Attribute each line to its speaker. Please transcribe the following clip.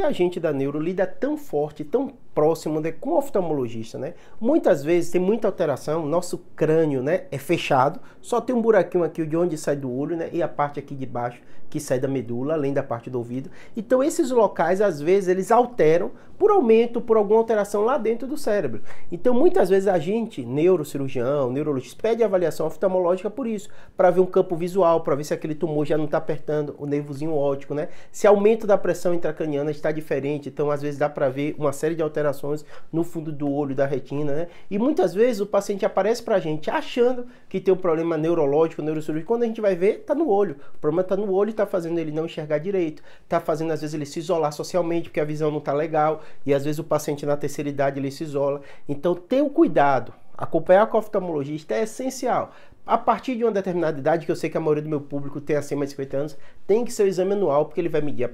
Speaker 1: que a gente da neuro lida tão forte, tão próximo de, né, com o oftalmologista, né? Muitas vezes tem muita alteração, nosso crânio, né, é fechado, só tem um buraquinho aqui de onde sai do olho, né, e a parte aqui de baixo que sai da medula, além da parte do ouvido. Então esses locais, às vezes, eles alteram por aumento, por alguma alteração lá dentro do cérebro. Então muitas vezes a gente, neurocirurgião, neurologista, pede avaliação oftalmológica por isso, para ver um campo visual, para ver se aquele tumor já não está apertando o nervozinho óptico, né? Se aumento da pressão intracraniana está diferente, então às vezes dá para ver uma série de alterações alterações no fundo do olho, da retina, né? E muitas vezes o paciente aparece para a gente achando que tem um problema neurológico, neurocirúrgico, quando a gente vai ver, tá no olho. O problema tá no olho e tá fazendo ele não enxergar direito, tá fazendo às vezes ele se isolar socialmente porque a visão não tá legal, e às vezes o paciente na terceira idade ele se isola. Então, ter o cuidado, acompanhar com o oftalmologista é essencial a partir de uma determinada idade, que eu sei que a maioria do meu público tem acima de 50 anos, tem que ser o exame anual, porque ele vai medir a